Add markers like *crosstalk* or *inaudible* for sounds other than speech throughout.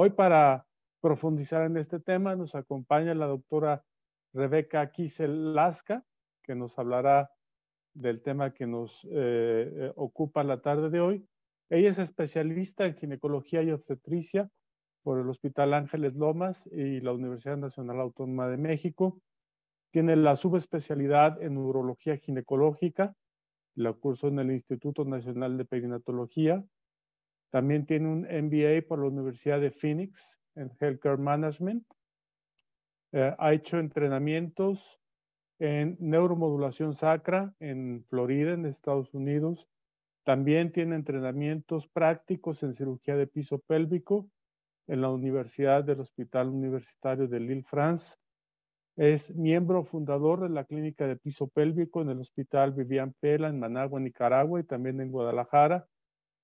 Hoy para profundizar en este tema nos acompaña la doctora Rebeca Kisel Lasca, que nos hablará del tema que nos eh, eh, ocupa la tarde de hoy. Ella es especialista en ginecología y obstetricia por el Hospital Ángeles Lomas y la Universidad Nacional Autónoma de México. Tiene la subespecialidad en urología ginecológica, la cursó en el Instituto Nacional de Perinatología también tiene un MBA por la Universidad de Phoenix en Healthcare Management. Eh, ha hecho entrenamientos en neuromodulación sacra en Florida, en Estados Unidos. También tiene entrenamientos prácticos en cirugía de piso pélvico en la Universidad del Hospital Universitario de Lille, France. Es miembro fundador de la clínica de piso pélvico en el Hospital Vivian Pela en Managua, Nicaragua y también en Guadalajara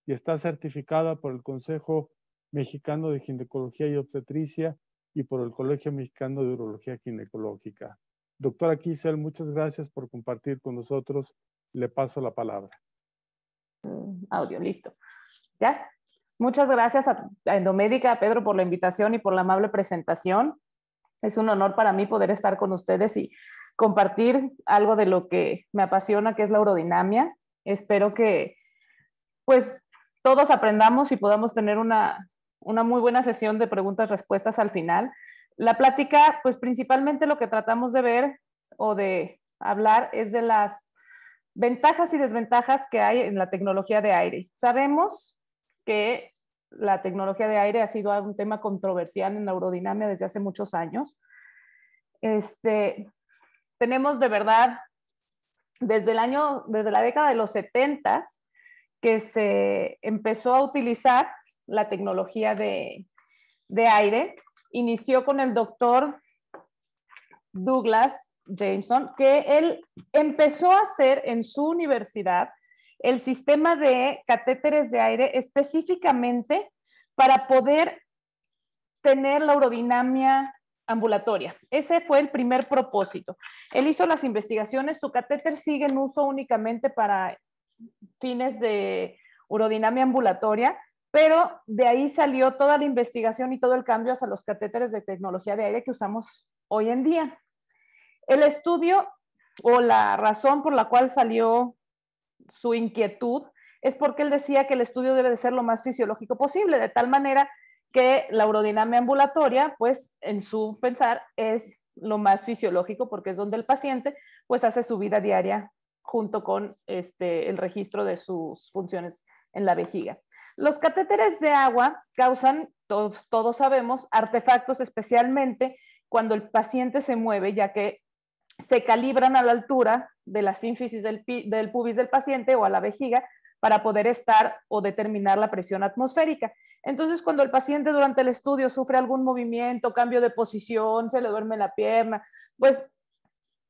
y está certificada por el Consejo Mexicano de Ginecología y Obstetricia y por el Colegio Mexicano de Urología Ginecológica. Doctora Kicel, muchas gracias por compartir con nosotros. Le paso la palabra. Mm, audio, listo. ¿Ya? Muchas gracias a Endomédica, a Pedro, por la invitación y por la amable presentación. Es un honor para mí poder estar con ustedes y compartir algo de lo que me apasiona, que es la urodinamia. Espero que, pues, todos aprendamos y podamos tener una, muy buena sesión de preguntas-respuestas al final. La plática, pues principalmente lo que tratamos de ver o de hablar es de las ventajas y desventajas que hay en la tecnología de aire. Sabemos que la tecnología de aire ha sido un tema controversial en la aerodinámica desde hace muchos años. Este, tenemos de verdad, desde el año, desde la década de los 70 que se empezó a utilizar la tecnología de, aire. Inició con el doctor Douglas Jameson, que él empezó a hacer en su universidad el sistema de catéteres de aire específicamente para poder tener la urodinamia ambulatoria. Ese fue el primer propósito. Él hizo las investigaciones, su catéter sigue en uso únicamente para fines de urodinamia ambulatoria, pero de ahí salió toda la investigación y todo el cambio hacia los catéteres de tecnología de aire que usamos hoy en día. El estudio o la razón por la cual salió su inquietud es porque él decía que el estudio debe de ser lo más fisiológico posible, de tal manera que la urodinamia ambulatoria, pues en su pensar es lo más fisiológico porque es donde el paciente pues hace su vida diaria junto con este, el registro de sus funciones en la vejiga. Los catéteres de agua causan, todos, sabemos, artefactos especialmente cuando el paciente se mueve, ya que se calibran a la altura de la sínfisis del pubis del paciente o a la vejiga para poder estar o determinar la presión atmosférica. Entonces, cuando el paciente durante el estudio sufre algún movimiento, cambio de posición, se le duerme la pierna, pues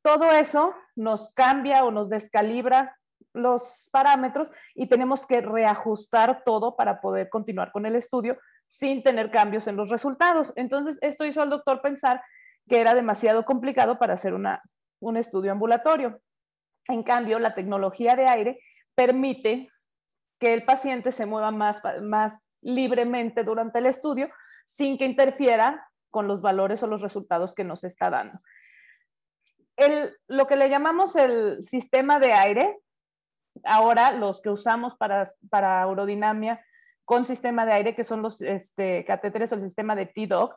todo eso nos cambia o nos descalibra los parámetros y tenemos que reajustar todo para poder continuar con el estudio sin tener cambios en los resultados. Entonces, esto hizo al doctor pensar que era demasiado complicado para hacer un estudio ambulatorio. En cambio, la tecnología de aire permite que el paciente se mueva más, más libremente durante el estudio sin que interfiera con los valores o los resultados que nos está dando lo que le llamamos el sistema de aire, ahora los que usamos para, para aerodinamia con sistema de aire, que son los este, catéteres o el sistema de T-DOC,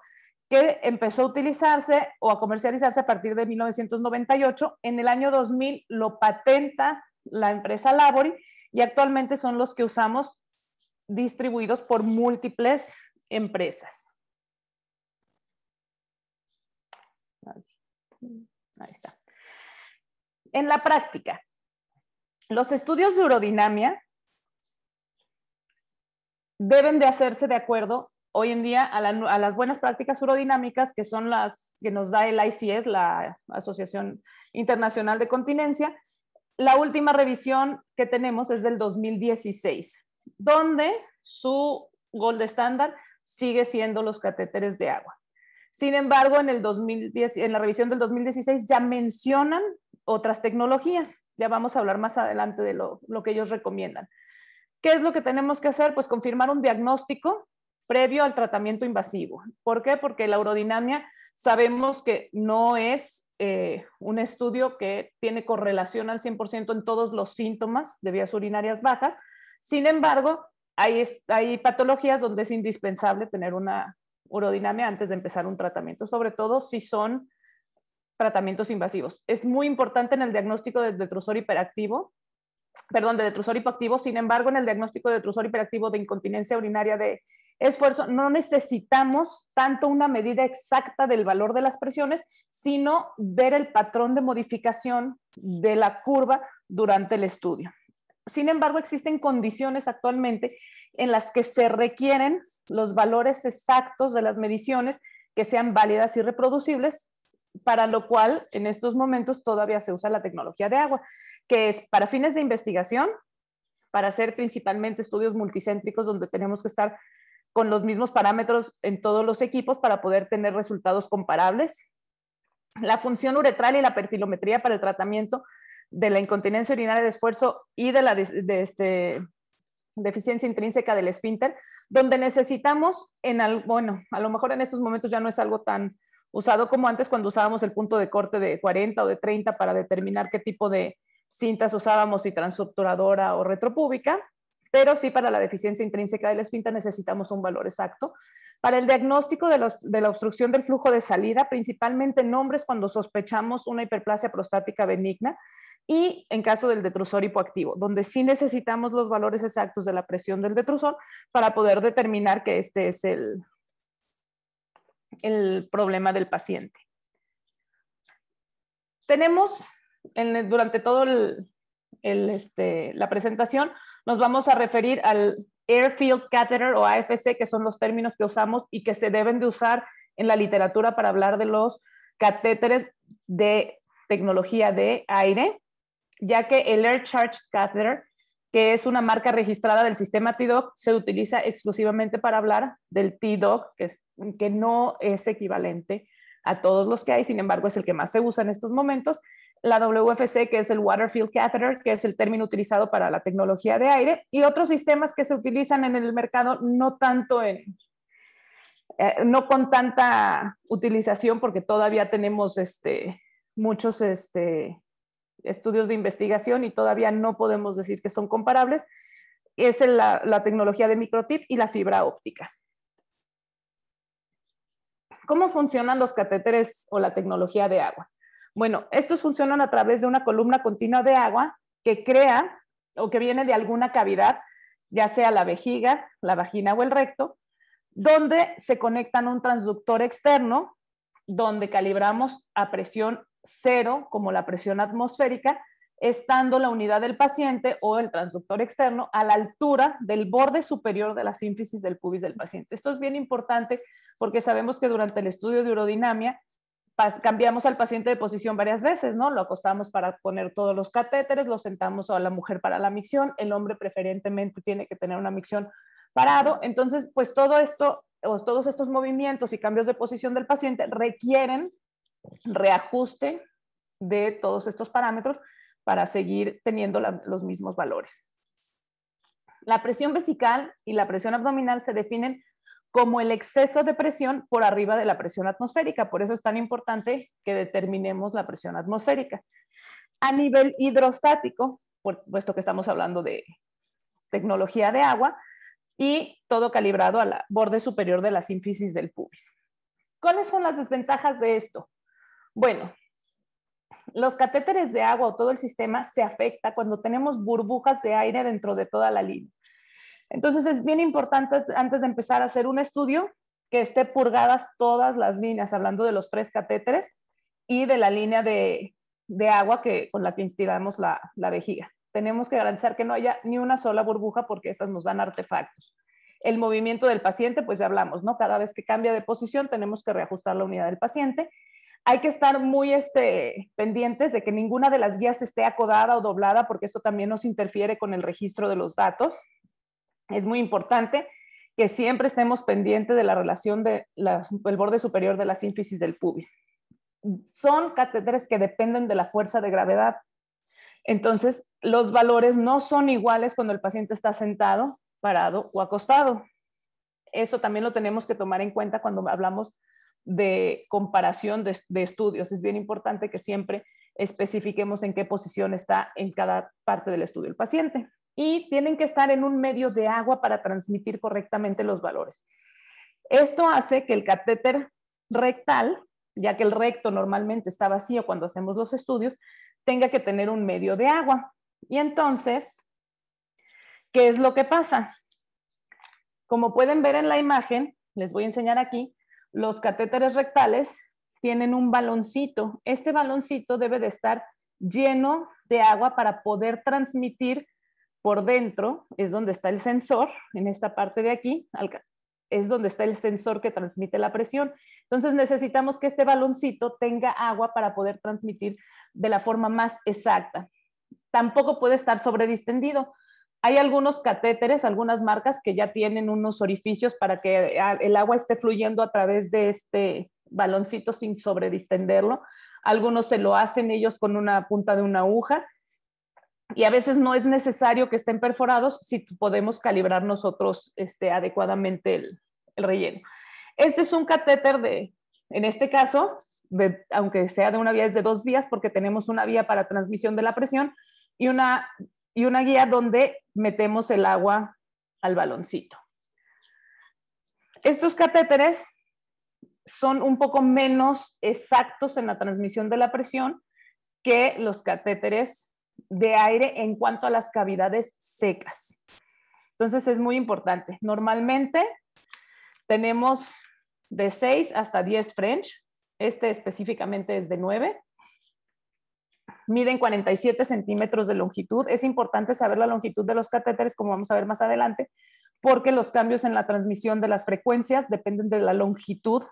que empezó a utilizarse o a comercializarse a partir de 1998. En el año 2000 lo patenta la empresa Labori y actualmente son los que usamos distribuidos por múltiples empresas. Ahí está. En la práctica, los estudios de urodinamia deben de hacerse de acuerdo hoy en día a, las buenas prácticas urodinámicas que son las que nos da el ICS, e la Asociación Internacional de Continencia. La última revisión que tenemos es del 2016, donde su gold estándar sigue siendo los catéteres de agua. Sin embargo, en, el 2010, en la revisión del 2016 ya mencionan otras tecnologías. Ya vamos a hablar más adelante de lo, que ellos recomiendan. ¿Qué es lo que tenemos que hacer? Pues confirmar un diagnóstico previo al tratamiento invasivo. ¿Por qué? Porque la urodinamia sabemos que no es eh, un estudio que tiene correlación al 100% en todos los síntomas de vías urinarias bajas. Sin embargo, hay patologías donde es indispensable tener una urodinamia antes de empezar un tratamiento, sobre todo si son tratamientos invasivos. Es muy importante en el diagnóstico de detrusor hiperactivo, perdón, de detrusor hipoactivo, sin embargo, en el diagnóstico de detrusor hiperactivo de incontinencia urinaria de esfuerzo, no necesitamos tanto una medida exacta del valor de las presiones, sino ver el patrón de modificación de la curva durante el estudio. Sin embargo, existen condiciones actualmente en las que se requieren los valores exactos de las mediciones que sean válidas y reproducibles, para lo cual en estos momentos todavía se usa la tecnología de agua, que es para fines de investigación, para hacer principalmente estudios multicéntricos donde tenemos que estar con los mismos parámetros en todos los equipos para poder tener resultados comparables. La función uretral y la perfilometría para el tratamiento de la incontinencia urinaria de esfuerzo y de la de, este, deficiencia intrínseca del esfínter, donde necesitamos, en bueno, a lo mejor en estos momentos ya no es algo tan usado como antes cuando usábamos el punto de corte de 40 o de 30 para determinar qué tipo de cintas usábamos, si transobturadora o retropúbica, pero sí para la deficiencia intrínseca del esfínter necesitamos un valor exacto. Para el diagnóstico de, de, la obstrucción del flujo de salida, principalmente en hombres cuando sospechamos una hiperplasia prostática benigna, y en caso del detrusor hipoactivo, donde sí necesitamos los valores exactos de la presión del detrusor para poder determinar que este es el, el problema del paciente. Tenemos durante toda este, la presentación, nos vamos a referir al Airfield Catheter o AFC, que son los términos que usamos y que se deben de usar en la literatura para hablar de los catéteres de tecnología de aire ya que el Air Charge Catheter, que es una marca registrada del sistema t se utiliza exclusivamente para hablar del t que, es, que no es equivalente a todos los que hay, sin embargo es el que más se usa en estos momentos. La WFC, que es el Waterfield Catheter, que es el término utilizado para la tecnología de aire, y otros sistemas que se utilizan en el mercado, no tanto en, eh, no con tanta utilización porque todavía tenemos este, muchos este, estudios de investigación y todavía no podemos decir que son comparables, es la, tecnología de microtip y la fibra óptica. ¿Cómo funcionan los catéteres o la tecnología de agua? Bueno, estos funcionan a través de una columna continua de agua que crea o que viene de alguna cavidad, ya sea la vejiga, la vagina o el recto, donde se conectan un transductor externo, donde calibramos a presión cero, como la presión atmosférica, estando la unidad del paciente o el transductor externo a la altura del borde superior de la sínfisis del pubis del paciente. Esto es bien importante porque sabemos que durante el estudio de urodinamia cambiamos al paciente de posición varias veces, ¿no? Lo acostamos para poner todos los catéteres, lo sentamos a la mujer para la micción, el hombre preferentemente tiene que tener una micción parado, entonces pues todo esto, todos estos movimientos y cambios de posición del paciente requieren reajuste de todos estos parámetros para seguir teniendo los mismos valores. La presión vesical y la presión abdominal se definen como el exceso de presión por arriba de la presión atmosférica. Por eso es tan importante que determinemos la presión atmosférica. A nivel hidrostático, puesto que estamos hablando de tecnología de agua, y todo calibrado al borde superior de la sínfisis del pubis. ¿Cuáles son las desventajas de esto? Bueno, los catéteres de agua o todo el sistema se afecta cuando tenemos burbujas de aire dentro de toda la línea. Entonces es bien importante antes de empezar a hacer un estudio que esté purgadas todas las líneas, hablando de los tres catéteres y de la línea de, agua que, con la que instilamos la, la vejiga. Tenemos que garantizar que no haya ni una sola burbuja porque esas nos dan artefactos. El movimiento del paciente, pues ya hablamos, ¿no? Cada vez que cambia de posición tenemos que reajustar la unidad del paciente hay que estar muy este, pendientes de que ninguna de las guías esté acodada o doblada, porque eso también nos interfiere con el registro de los datos. Es muy importante que siempre estemos pendientes de la relación del borde superior de la síntesis del pubis. Son catéteres que dependen de la fuerza de gravedad. Entonces, los valores no son iguales cuando el paciente está sentado, parado o acostado. Eso también lo tenemos que tomar en cuenta cuando hablamos de comparación de, estudios. Es bien importante que siempre especifiquemos en qué posición está en cada parte del estudio el paciente. Y tienen que estar en un medio de agua para transmitir correctamente los valores. Esto hace que el catéter rectal, ya que el recto normalmente está vacío cuando hacemos los estudios, tenga que tener un medio de agua. Y entonces, ¿qué es lo que pasa? Como pueden ver en la imagen, les voy a enseñar aquí, los catéteres rectales tienen un baloncito. Este baloncito debe de estar lleno de agua para poder transmitir por dentro, es donde está el sensor, en esta parte de aquí, es donde está el sensor que transmite la presión. Entonces necesitamos que este baloncito tenga agua para poder transmitir de la forma más exacta. Tampoco puede estar sobredistendido hay algunos catéteres, algunas marcas que ya tienen unos orificios para que ah, el agua esté fluyendo a través de este baloncito sin sobredistenderlo. Algunos se lo hacen ellos con una punta de una aguja y a veces no es necesario que estén perforados si podemos calibrar nosotros este, adecuadamente el, relleno. Este es un catéter de, en este caso, de, aunque sea de una vía, es de dos vías porque tenemos una vía para transmisión de la presión y una y una guía donde metemos el agua al baloncito. Estos catéteres son un poco menos exactos en la transmisión de la presión que los catéteres de aire en cuanto a las cavidades secas. Entonces es muy importante. Normalmente tenemos de 6 hasta 10 French. Este específicamente es de 9 miden 47 centímetros de longitud. Es importante saber la longitud de los catéteres, como vamos a ver más adelante, porque los cambios en la transmisión de las frecuencias dependen de la longitud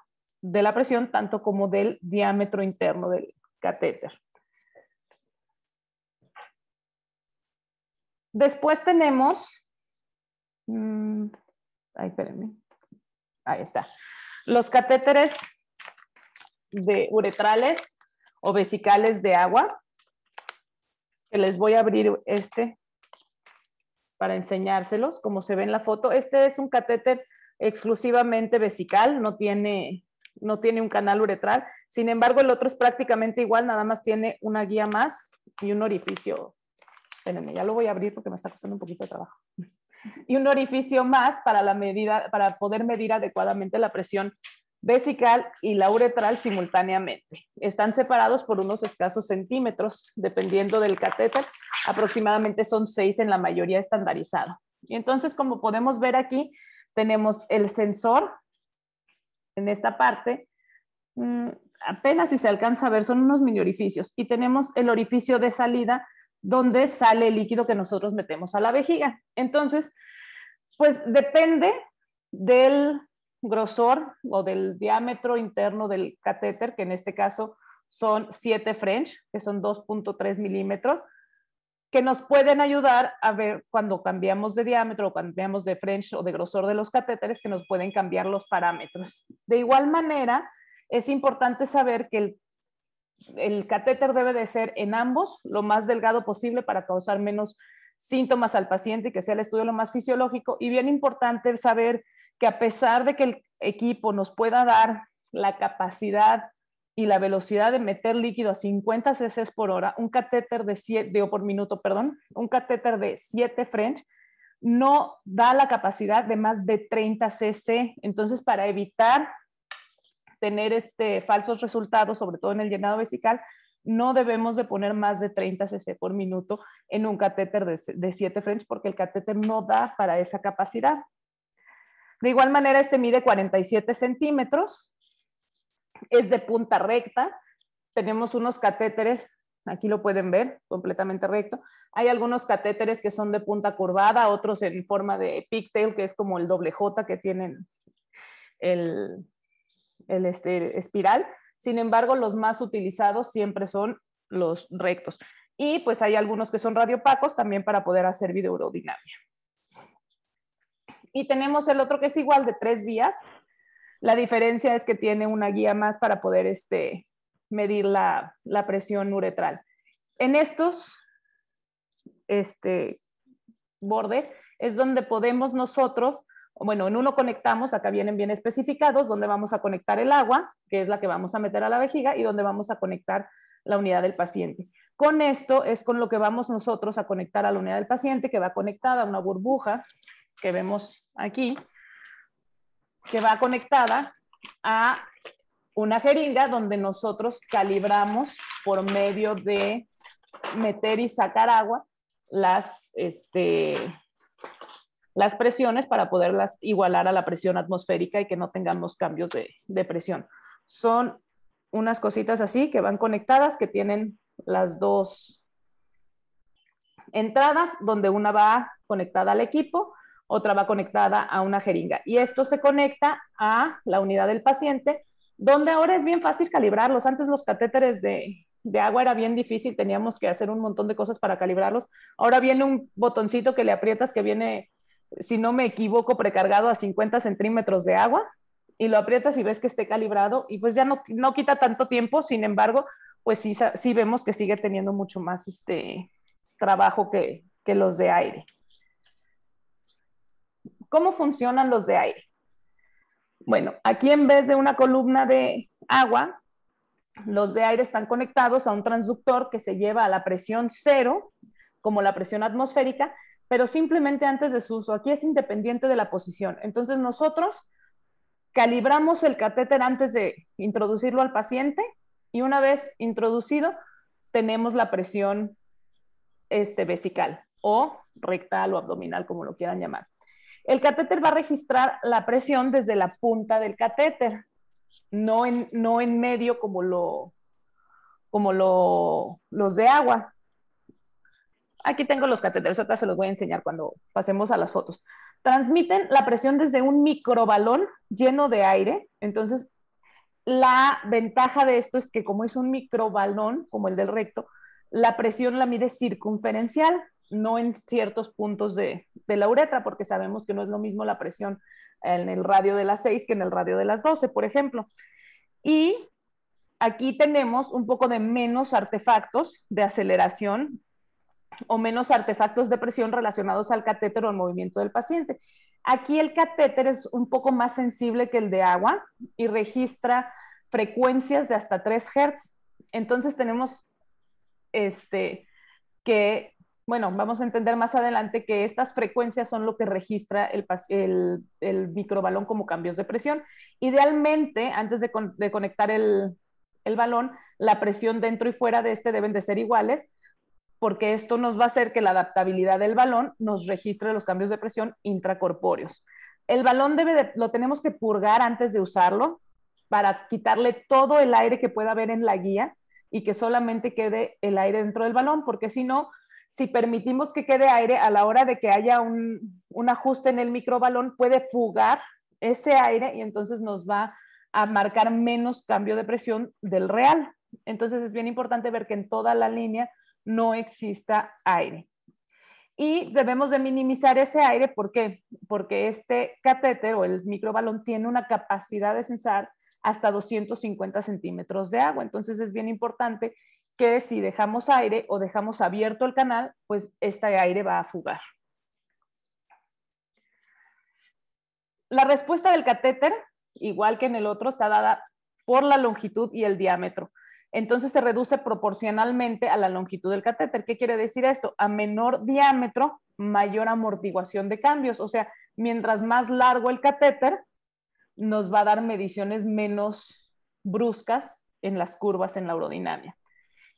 de la presión, tanto como del diámetro interno del catéter. Después tenemos, mm, ahí está, los catéteres de uretrales o vesicales de agua les voy a abrir este para enseñárselos, como se ve en la foto. Este es un catéter exclusivamente vesical, no tiene, no tiene un canal uretral. Sin embargo, el otro es prácticamente igual, nada más tiene una guía más y un orificio. Espérenme, ya lo voy a abrir porque me está costando un poquito de trabajo. *laughs* Y un orificio más para, la medida, para poder medir adecuadamente la presión vesical y la uretral simultáneamente. Están separados por unos escasos centímetros, dependiendo del catéter, aproximadamente son seis en la mayoría estandarizado. Y entonces, como podemos ver aquí, tenemos el sensor en esta parte, mm, apenas si se alcanza a ver, son unos mini orificios, y tenemos el orificio de salida donde sale el líquido que nosotros metemos a la vejiga. Entonces, pues depende del grosor o del diámetro interno del catéter, que en este caso son 7 French, que son 2.3 milímetros, que nos pueden ayudar a ver cuando cambiamos de diámetro o cambiamos de French o de grosor de los catéteres, que nos pueden cambiar los parámetros. De igual manera, es importante saber que el, el catéter debe de ser en ambos lo más delgado posible para causar menos síntomas al paciente y que sea el estudio lo más fisiológico. Y bien importante saber que a pesar de que el equipo nos pueda dar la capacidad y la velocidad de meter líquido a 50 cc por hora, un catéter de 7, o por minuto, perdón, un catéter de 7 French no da la capacidad de más de 30 cc. Entonces, para evitar tener este, falsos resultados, sobre todo en el llenado vesical, no debemos de poner más de 30 cc por minuto en un catéter de, de 7 French porque el catéter no da para esa capacidad. De igual manera, este mide 47 centímetros, es de punta recta, tenemos unos catéteres, aquí lo pueden ver, completamente recto. Hay algunos catéteres que son de punta curvada, otros en forma de pigtail, que es como el doble J que tienen el, este, espiral. Sin embargo, los más utilizados siempre son los rectos. Y pues hay algunos que son radiopacos también para poder hacer videodinamia y tenemos el otro que es igual de tres vías. La diferencia es que tiene una guía más para poder este, medir la, la presión uretral. En estos este, bordes es donde podemos nosotros, bueno, en uno conectamos, acá vienen bien especificados, donde vamos a conectar el agua, que es la que vamos a meter a la vejiga, y donde vamos a conectar la unidad del paciente. Con esto es con lo que vamos nosotros a conectar a la unidad del paciente, que va conectada a una burbuja que vemos aquí, que va conectada a una jeringa donde nosotros calibramos por medio de meter y sacar agua las, este, las presiones para poderlas igualar a la presión atmosférica y que no tengamos cambios de, de presión. Son unas cositas así que van conectadas, que tienen las dos entradas, donde una va conectada al equipo otra va conectada a una jeringa. Y esto se conecta a la unidad del paciente, donde ahora es bien fácil calibrarlos. Antes los catéteres de, de agua era bien difícil, teníamos que hacer un montón de cosas para calibrarlos. Ahora viene un botoncito que le aprietas que viene, si no me equivoco, precargado a 50 centímetros de agua y lo aprietas y ves que esté calibrado y pues ya no, no quita tanto tiempo, sin embargo, pues sí, sí vemos que sigue teniendo mucho más este trabajo que, que los de aire. ¿Cómo funcionan los de aire? Bueno, aquí en vez de una columna de agua, los de aire están conectados a un transductor que se lleva a la presión cero, como la presión atmosférica, pero simplemente antes de su uso. Aquí es independiente de la posición. Entonces nosotros calibramos el catéter antes de introducirlo al paciente y una vez introducido tenemos la presión este, vesical o rectal o abdominal, como lo quieran llamar. El catéter va a registrar la presión desde la punta del catéter, no en, no en medio como, lo, como los de agua. Aquí tengo los catéteres, acá se los voy a enseñar cuando pasemos a las fotos. Transmiten la presión desde un microbalón lleno de aire. Entonces, la ventaja de esto es que como es un microbalón, como el del recto, la presión la mide circunferencial no en ciertos puntos de, la uretra, porque sabemos que no es lo mismo la presión en el radio de las 6 que en el radio de las 12, por ejemplo. Y aquí tenemos un poco de menos artefactos de aceleración o menos artefactos de presión relacionados al catéter o al movimiento del paciente. Aquí el catéter es un poco más sensible que el de agua y registra frecuencias de hasta 3 Hz. Entonces tenemos este, que bueno, vamos a entender más adelante que estas frecuencias son lo que registra el, el, el microbalón como cambios de presión. Idealmente, antes de, conectar el, balón, la presión dentro y fuera de este deben de ser iguales, porque esto nos va a hacer que la adaptabilidad del balón nos registre los cambios de presión intracorpóreos. El balón debe lo tenemos que purgar antes de usarlo para quitarle todo el aire que pueda haber en la guía y que solamente quede el aire dentro del balón, porque si no, si permitimos que quede aire a la hora de que haya un, ajuste en el microbalón, puede fugar ese aire y entonces nos va a marcar menos cambio de presión del real. Entonces es bien importante ver que en toda la línea no exista aire. Y debemos de minimizar ese aire, ¿por qué? Porque este catéter o el microbalón tiene una capacidad de censar hasta 250 centímetros de agua. Entonces es bien importante que si dejamos aire o dejamos abierto el canal, pues este aire va a fugar. La respuesta del catéter, igual que en el otro, está dada por la longitud y el diámetro. Entonces se reduce proporcionalmente a la longitud del catéter. ¿Qué quiere decir esto? A menor diámetro, mayor amortiguación de cambios. O sea, mientras más largo el catéter, nos va a dar mediciones menos bruscas en las curvas en la aerodinámica.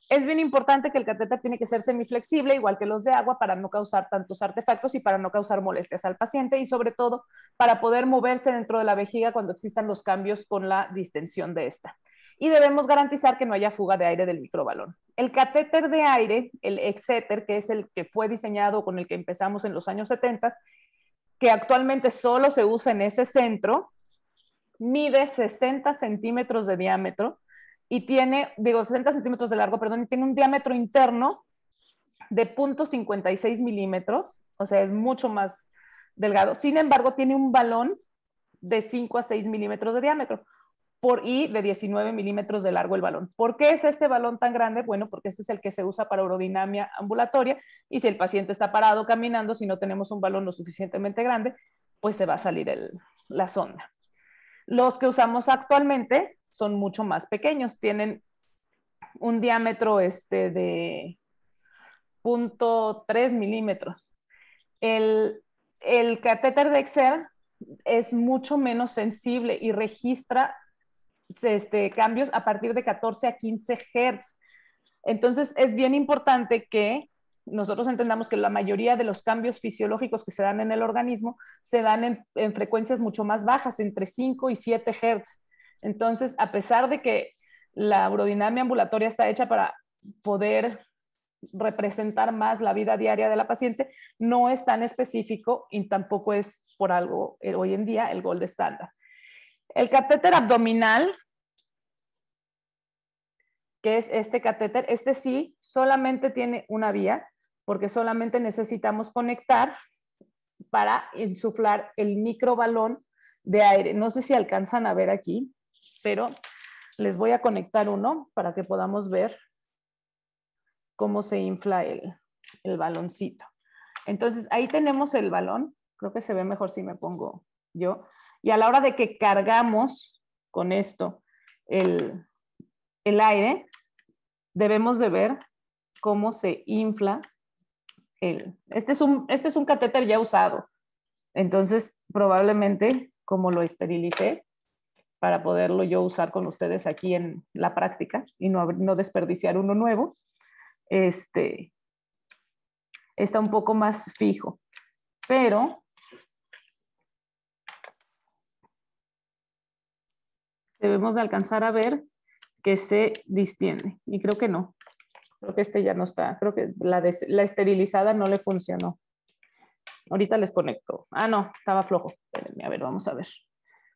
Es bien importante que el catéter tiene que ser semiflexible, igual que los de agua, para no causar tantos artefactos y para no causar molestias al paciente y sobre todo para poder moverse dentro de la vejiga cuando existan los cambios con la distensión de esta. Y debemos garantizar que no haya fuga de aire del microbalón. El catéter de aire, el Exeter, que es el que fue diseñado con el que empezamos en los años 70, que actualmente solo se usa en ese centro, mide 60 centímetros de diámetro, y tiene, digo, 60 centímetros de largo, perdón, y tiene un diámetro interno de 0.56 milímetros, o sea, es mucho más delgado. Sin embargo, tiene un balón de 5 a 6 milímetros de diámetro por, y de 19 milímetros de largo el balón. ¿Por qué es este balón tan grande? Bueno, porque este es el que se usa para urodinamia ambulatoria y si el paciente está parado caminando, si no tenemos un balón lo suficientemente grande, pues se va a salir el, la sonda. Los que usamos actualmente son mucho más pequeños, tienen un diámetro este de 0.3 milímetros. El, catéter de Excel es mucho menos sensible y registra este, cambios a partir de 14 a 15 Hz. Entonces es bien importante que nosotros entendamos que la mayoría de los cambios fisiológicos que se dan en el organismo se dan en, en frecuencias mucho más bajas, entre 5 y 7 Hz. Entonces, a pesar de que la urodinamia ambulatoria está hecha para poder representar más la vida diaria de la paciente, no es tan específico y tampoco es por algo eh, hoy en día el gold de estándar. El catéter abdominal, que es este catéter, este sí solamente tiene una vía, porque solamente necesitamos conectar para insuflar el microbalón de aire. No sé si alcanzan a ver aquí pero les voy a conectar uno para que podamos ver cómo se infla el, baloncito. Entonces ahí tenemos el balón, creo que se ve mejor si me pongo yo, y a la hora de que cargamos con esto el, aire, debemos de ver cómo se infla el... Este es un, este es un catéter ya usado, entonces probablemente como lo esterilicé, para poderlo yo usar con ustedes aquí en la práctica y no, no desperdiciar uno nuevo, este, está un poco más fijo. Pero debemos de alcanzar a ver que se distiende. Y creo que no. Creo que este ya no está. Creo que la, la esterilizada no le funcionó. Ahorita les conecto. Ah, no, estaba flojo. a ver, vamos a ver.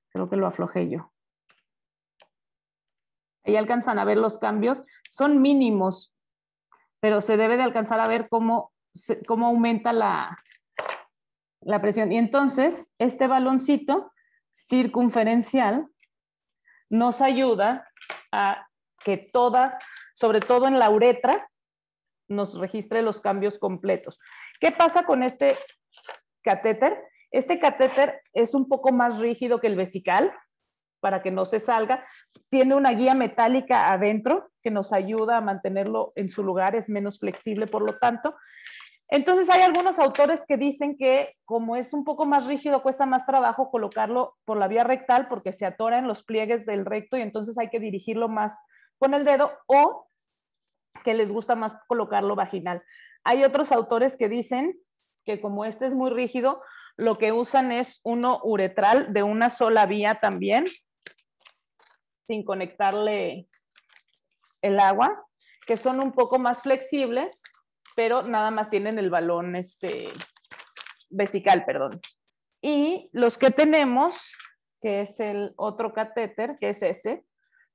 Creo que lo aflojé yo ahí alcanzan a ver los cambios, son mínimos, pero se debe de alcanzar a ver cómo, cómo aumenta la, la presión. Y entonces, este baloncito circunferencial nos ayuda a que toda, sobre todo en la uretra, nos registre los cambios completos. ¿Qué pasa con este catéter? Este catéter es un poco más rígido que el vesical, para que no se salga. Tiene una guía metálica adentro que nos ayuda a mantenerlo en su lugar, es menos flexible, por lo tanto. Entonces hay algunos autores que dicen que como es un poco más rígido, cuesta más trabajo colocarlo por la vía rectal porque se atoran los pliegues del recto y entonces hay que dirigirlo más con el dedo o que les gusta más colocarlo vaginal. Hay otros autores que dicen que como este es muy rígido, lo que usan es uno uretral de una sola vía también, sin conectarle el agua, que son un poco más flexibles, pero nada más tienen el balón este, vesical, perdón. Y los que tenemos, que es el otro catéter, que es ese,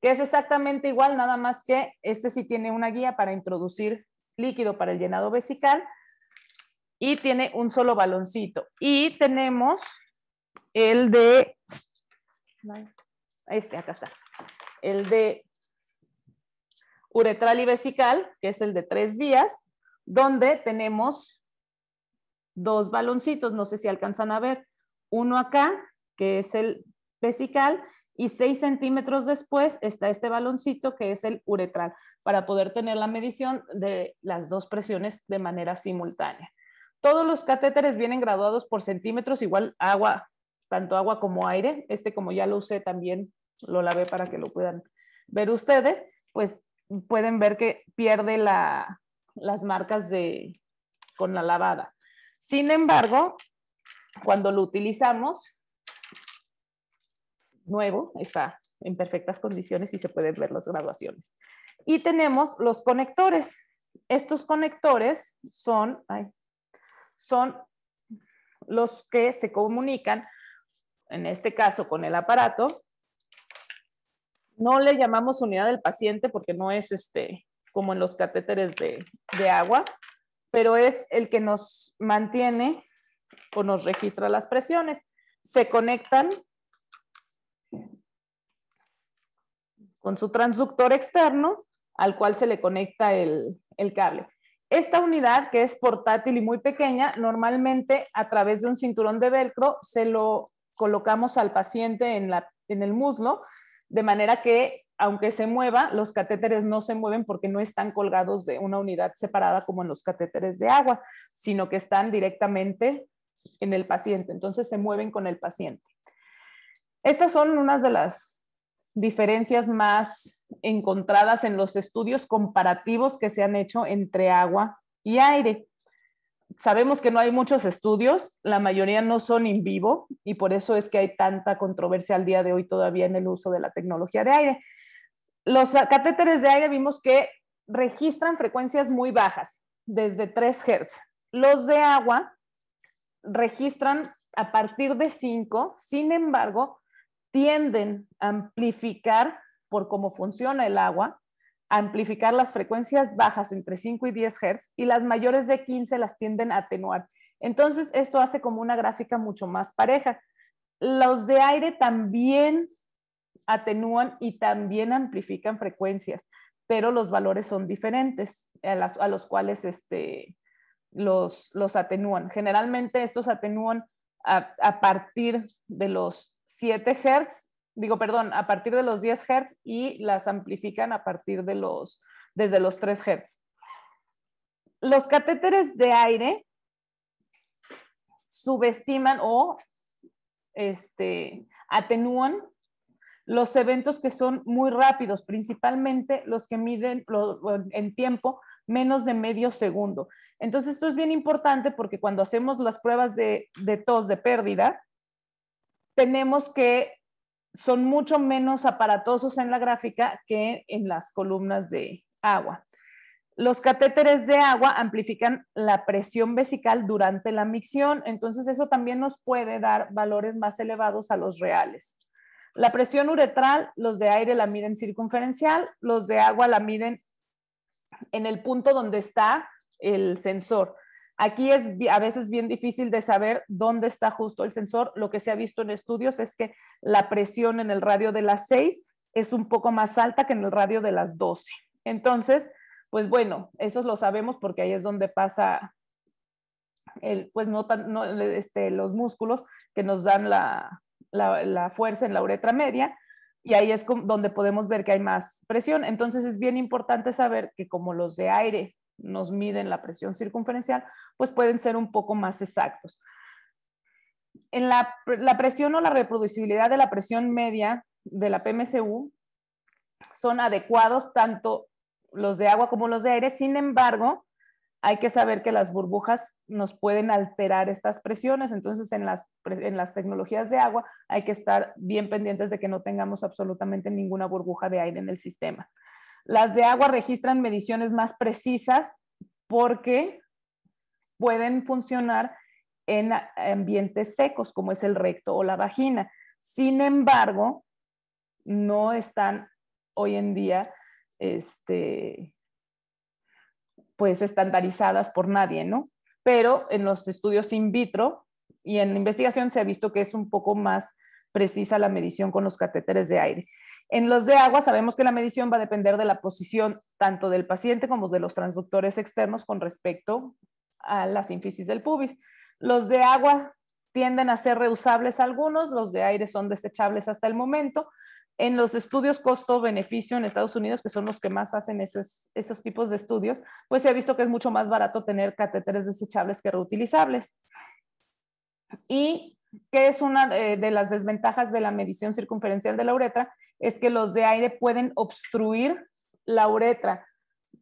que es exactamente igual, nada más que este sí tiene una guía para introducir líquido para el llenado vesical y tiene un solo baloncito. Y tenemos el de, este, acá está, el de uretral y vesical, que es el de tres vías, donde tenemos dos baloncitos, no sé si alcanzan a ver, uno acá, que es el vesical, y seis centímetros después está este baloncito que es el uretral, para poder tener la medición de las dos presiones de manera simultánea. Todos los catéteres vienen graduados por centímetros, igual agua, tanto agua como aire. Este como ya lo usé también lo lavé para que lo puedan ver ustedes, pues pueden ver que pierde las marcas de, con la lavada. Sin embargo, cuando lo utilizamos, nuevo, está en perfectas condiciones y se pueden ver las graduaciones. Y tenemos los conectores. Estos conectores son, son los que se comunican, en este caso con el aparato, no le llamamos unidad del paciente porque no es este, como en los catéteres de, agua, pero es el que nos mantiene o nos registra las presiones. Se conectan con su transductor externo al cual se le conecta el, cable. Esta unidad, que es portátil y muy pequeña, normalmente a través de un cinturón de velcro se lo colocamos al paciente en, en el muslo de manera que aunque se mueva, los catéteres no se mueven porque no están colgados de una unidad separada como en los catéteres de agua, sino que están directamente en el paciente. Entonces se mueven con el paciente. Estas son unas de las diferencias más encontradas en los estudios comparativos que se han hecho entre agua y aire sabemos que no hay muchos estudios, la mayoría no son in vivo y por eso es que hay tanta controversia al día de hoy todavía en el uso de la tecnología de aire. Los catéteres de aire vimos que registran frecuencias muy bajas, desde 3 Hz. Los de agua registran a partir de 5, sin embargo, tienden a amplificar por cómo funciona el agua amplificar las frecuencias bajas entre 5 y 10 Hz y las mayores de 15 las tienden a atenuar. Entonces, esto hace como una gráfica mucho más pareja. Los de aire también atenúan y también amplifican frecuencias, pero los valores son diferentes a, a los cuales este, los, los, atenúan. Generalmente estos atenúan a, a partir de los 7 Hz digo, perdón, a partir de los 10 Hz y las amplifican a partir de los, desde los 3 Hz. Los catéteres de aire subestiman o este, atenúan los eventos que son muy rápidos, principalmente los que miden en tiempo menos de medio segundo. Entonces, esto es bien importante porque cuando hacemos las pruebas de tos de pérdida, tenemos que son mucho menos aparatosos en la gráfica que en las columnas de agua. Los catéteres de agua amplifican la presión vesical durante la micción, entonces eso también nos puede dar valores más elevados a los reales. La presión uretral, los de aire la miden circunferencial, los de agua la miden en el punto donde está el sensor. Aquí es a veces bien difícil de saber dónde está justo el sensor. Lo que se ha visto en estudios es que la presión en el radio de las 6 es un poco más alta que en el radio de las 12. Entonces, pues bueno, eso lo sabemos porque ahí es donde pasa pues no este, los músculos que nos dan la, la, fuerza en la uretra media y ahí es donde podemos ver que hay más presión. Entonces es bien importante saber que como los de aire nos miden la presión circunferencial, pues pueden ser un poco más exactos. En la, presión o la reproducibilidad de la presión media de la PMCU son adecuados tanto los de agua como los de aire, sin embargo, hay que saber que las burbujas nos pueden alterar estas presiones, entonces en las tecnologías de agua hay que estar bien pendientes de que no tengamos absolutamente ninguna burbuja de aire en el sistema. Las de agua registran mediciones más precisas porque pueden funcionar en ambientes secos, como es el recto o la vagina. Sin embargo, no están hoy en día este, pues estandarizadas por nadie, ¿no? Pero en los estudios in vitro y en investigación se ha visto que es un poco más precisa la medición con los catéteres de aire. En los de agua sabemos que la medición va a depender de la posición tanto del paciente como de los transductores externos con respecto a la sínfisis del pubis. Los de agua tienden a ser reusables algunos, los de aire son desechables hasta el momento. En los estudios costo-beneficio en Estados Unidos, que son los que más hacen esos, esos tipos de estudios, pues se ha visto que es mucho más barato tener catéteres desechables que reutilizables. Y que es una de las desventajas de la medición circunferencial de la uretra, es que los de aire pueden obstruir la uretra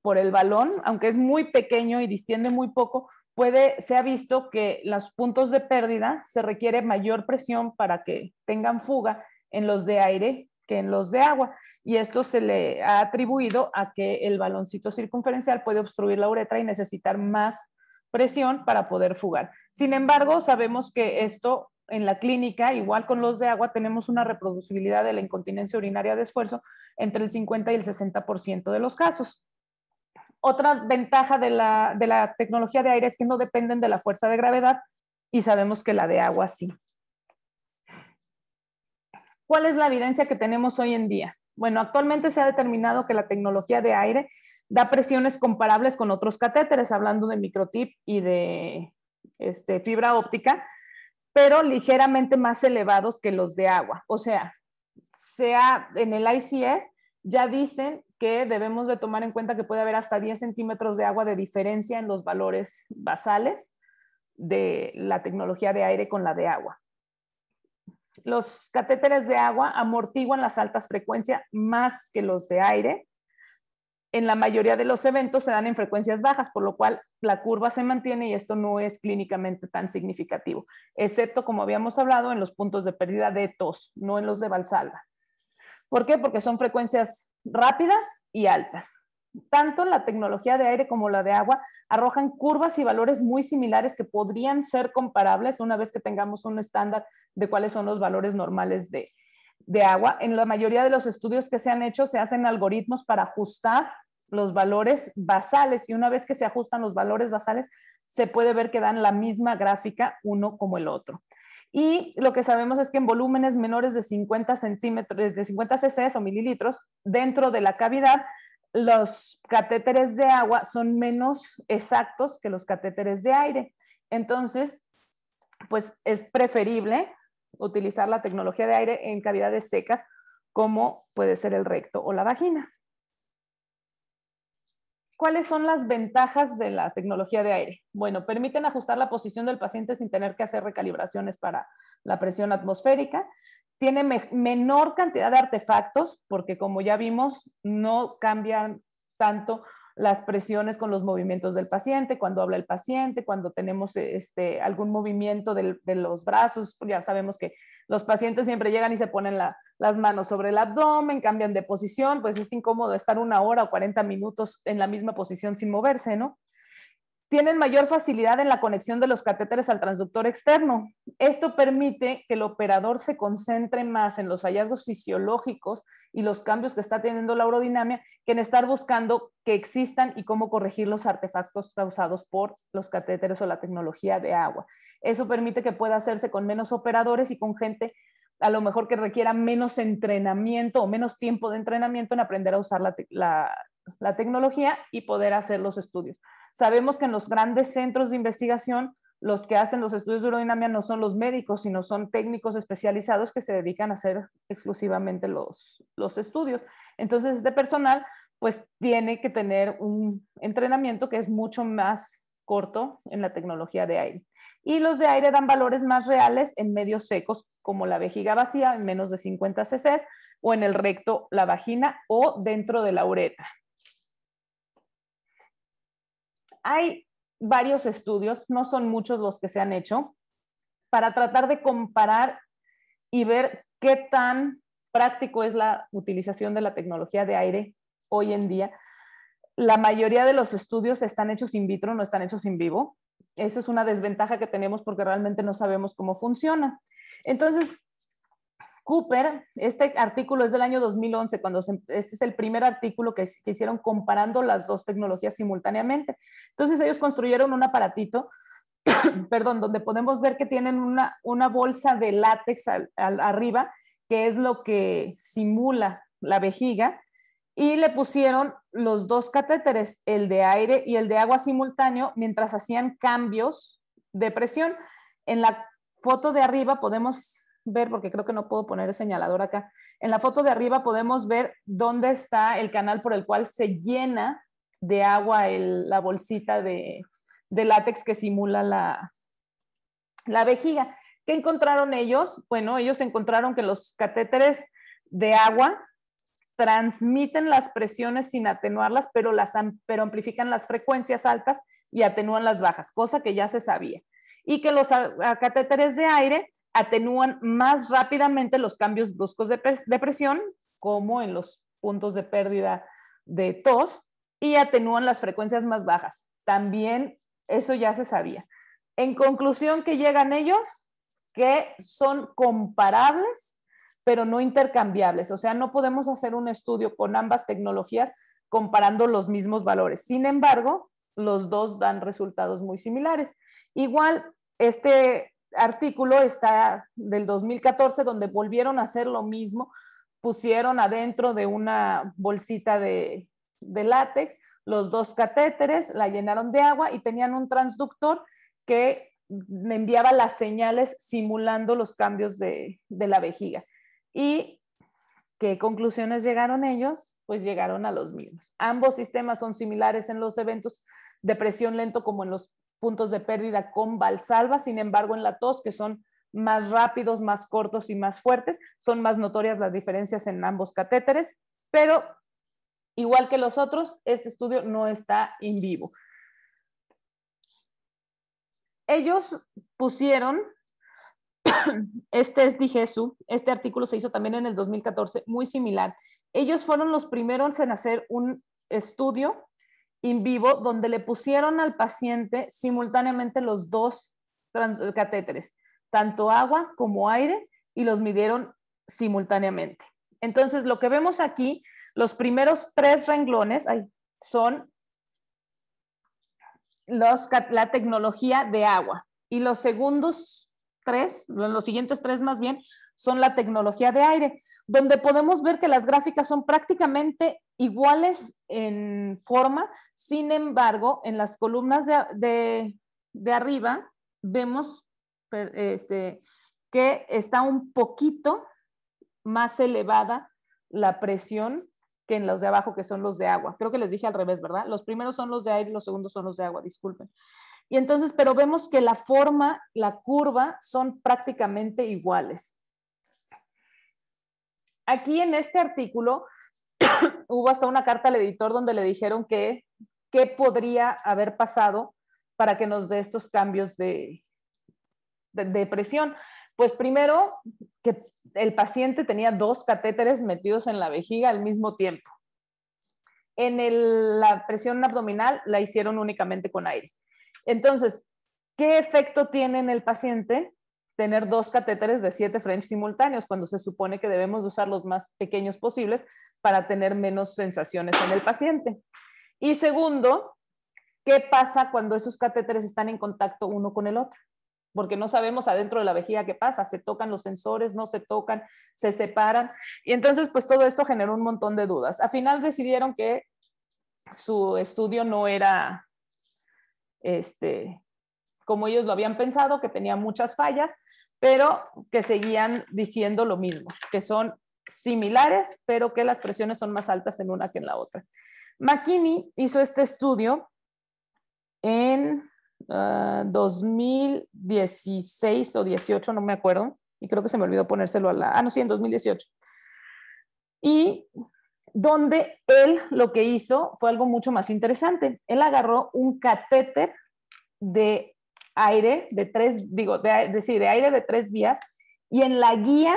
por el balón, aunque es muy pequeño y distiende muy poco, puede, se ha visto que los puntos de pérdida se requiere mayor presión para que tengan fuga en los de aire que en los de agua. Y esto se le ha atribuido a que el baloncito circunferencial puede obstruir la uretra y necesitar más presión para poder fugar. Sin embargo, sabemos que esto en la clínica, igual con los de agua, tenemos una reproducibilidad de la incontinencia urinaria de esfuerzo entre el 50 y el 60% de los casos. Otra ventaja de la, tecnología de aire es que no dependen de la fuerza de gravedad y sabemos que la de agua sí. ¿Cuál es la evidencia que tenemos hoy en día? Bueno, actualmente se ha determinado que la tecnología de aire da presiones comparables con otros catéteres, hablando de microtip y de este, fibra óptica, pero ligeramente más elevados que los de agua. O sea, sea en el ICS ya dicen que debemos de tomar en cuenta que puede haber hasta 10 centímetros de agua de diferencia en los valores basales de la tecnología de aire con la de agua. Los catéteres de agua amortiguan las altas frecuencias más que los de aire en la mayoría de los eventos se dan en frecuencias bajas, por lo cual la curva se mantiene y esto no es clínicamente tan significativo, excepto, como habíamos hablado, en los puntos de pérdida de tos, no en los de Valsalva. ¿Por qué? Porque son frecuencias rápidas y altas. Tanto la tecnología de aire como la de agua arrojan curvas y valores muy similares que podrían ser comparables una vez que tengamos un estándar de cuáles son los valores normales de, de agua. En la mayoría de los estudios que se han hecho se hacen algoritmos para ajustar los valores basales y una vez que se ajustan los valores basales, se puede ver que dan la misma gráfica uno como el otro. Y lo que sabemos es que en volúmenes menores de 50 centímetros, de 50 cc o mililitros, dentro de la cavidad, los catéteres de agua son menos exactos que los catéteres de aire. Entonces, pues es preferible utilizar la tecnología de aire en cavidades secas como puede ser el recto o la vagina. ¿Cuáles son las ventajas de la tecnología de aire? Bueno, permiten ajustar la posición del paciente sin tener que hacer recalibraciones para la presión atmosférica. Tiene menor cantidad de artefactos, porque como ya vimos, no cambian tanto las presiones con los movimientos del paciente, cuando habla el paciente, cuando tenemos eh, este, algún movimiento de los brazos, ya sabemos que los pacientes siempre llegan y se ponen las manos sobre el abdomen, cambian de posición, pues es incómodo estar una hora o 40 minutos en la misma posición sin moverse, ¿no? tienen mayor facilidad en la conexión de los catéteres al transductor externo. Esto permite que el operador se concentre más en los hallazgos fisiológicos y los cambios que está teniendo la urodinamia que en estar buscando que existan y cómo corregir los artefactos causados por los catéteres o la tecnología de agua. Eso permite que pueda hacerse con menos operadores y con gente a lo mejor que requiera menos entrenamiento o menos tiempo de entrenamiento en aprender a usar la tecnología y poder hacer los estudios. Sabemos que en los grandes centros de investigación los que hacen los estudios de urodinamia no son los médicos, sino son técnicos especializados que se dedican a hacer exclusivamente los, estudios. Entonces, este personal pues tiene que tener un entrenamiento que es mucho más corto en la tecnología de aire. Y los de aire dan valores más reales en medios secos, como la vejiga vacía, en menos de 50 cc, o en el recto, la vagina, o dentro de la uretra hay varios estudios, no son muchos los que se han hecho, para tratar de comparar y ver qué tan práctico es la utilización de la tecnología de aire hoy en día. La mayoría de los estudios están hechos in vitro, no están hechos in vivo. Esa es una desventaja que tenemos porque realmente no sabemos cómo funciona. Entonces, Cooper, este artículo es del año 2011, cuando este es el primer artículo que, hicieron comparando las dos tecnologías simultáneamente. Entonces ellos construyeron un aparatito *coughs* perdón, donde podemos ver que tienen una, una bolsa de látex arriba, que es lo que simula la vejiga, y le pusieron los dos catéteres, el de aire y el de agua simultáneo, mientras hacían cambios de presión. En la foto de arriba podemos ver, porque creo que no puedo poner el señalador acá, en la foto de arriba podemos ver dónde está el canal por el cual se llena de agua el, la bolsita de, de, látex que simula la, la vejiga. ¿Qué encontraron ellos? Bueno, ellos encontraron que los catéteres de agua transmiten las presiones sin atenuarlas, pero, las, pero amplifican las frecuencias altas y atenúan las bajas, cosa que ya se sabía. Y que los catéteres de aire atenúan más rápidamente los cambios bruscos de, presión, como en los puntos de pérdida de tos, y atenúan las frecuencias más bajas. También eso ya se sabía. En conclusión, que llegan ellos? Que son comparables, pero no intercambiables. O sea, no podemos hacer un estudio con ambas tecnologías comparando los mismos valores. Sin embargo, los dos dan resultados muy similares. Igual, este artículo está del 2014 donde volvieron a hacer lo mismo, pusieron adentro de una bolsita de, de látex los dos catéteres, la llenaron de agua y tenían un transductor que me enviaba las señales simulando los cambios de, de la vejiga. ¿Y qué conclusiones llegaron ellos? Pues llegaron a los mismos. Ambos sistemas son similares en los eventos de presión lento como en los puntos de pérdida con Valsalva, sin embargo en la tos, que son más rápidos, más cortos y más fuertes, son más notorias las diferencias en ambos catéteres, pero igual que los otros, este estudio no está en vivo. Ellos pusieron, *coughs* este es Dijesu, este artículo se hizo también en el 2014, muy similar. Ellos fueron los primeros en hacer un estudio in vivo donde le pusieron al paciente simultáneamente los dos catéteres, tanto agua como aire, y los midieron simultáneamente. Entonces, lo que vemos aquí, los primeros tres renglones son la tecnología de agua y los segundos tres, los siguientes tres más bien, son la tecnología de aire, donde podemos ver que las gráficas son prácticamente iguales en forma, sin embargo, en las columnas de, arriba vemos este, que está un poquito más elevada la presión que en los de abajo, que son los de agua. Creo que les dije al revés, ¿verdad? Los primeros son los de aire y los segundos son los de agua, disculpen. Y entonces, pero vemos que la forma, la curva son prácticamente iguales. Aquí en este artículo *coughs* hubo hasta una carta al editor donde le dijeron que qué podría haber pasado para que nos dé estos cambios de, de, presión. Pues primero, que el paciente tenía dos catéteres metidos en la vejiga al mismo tiempo. En la presión abdominal la hicieron únicamente con aire. Entonces, ¿qué efecto tiene en el paciente tener dos catéteres de siete French simultáneos cuando se supone que debemos usar los más pequeños posibles para tener menos sensaciones en el paciente? Y segundo, ¿qué pasa cuando esos catéteres están en contacto uno con el otro? Porque no sabemos adentro de la vejiga qué pasa, se tocan los sensores, no se tocan, se separan. Y entonces, pues todo esto generó un montón de dudas. Al final decidieron que su estudio no era este, como ellos lo habían pensado, que tenía muchas fallas, pero que seguían diciendo lo mismo, que son similares, pero que las presiones son más altas en una que en la otra. McKinney hizo este estudio en 2016 ah, o 18, no me acuerdo, y creo que se me olvidó ponérselo a la... Ah, no, sí, en 2018. Y donde él lo que hizo fue algo mucho más interesante. Él agarró un catéter de aire de tres, digo, aire de tres vías y en la guía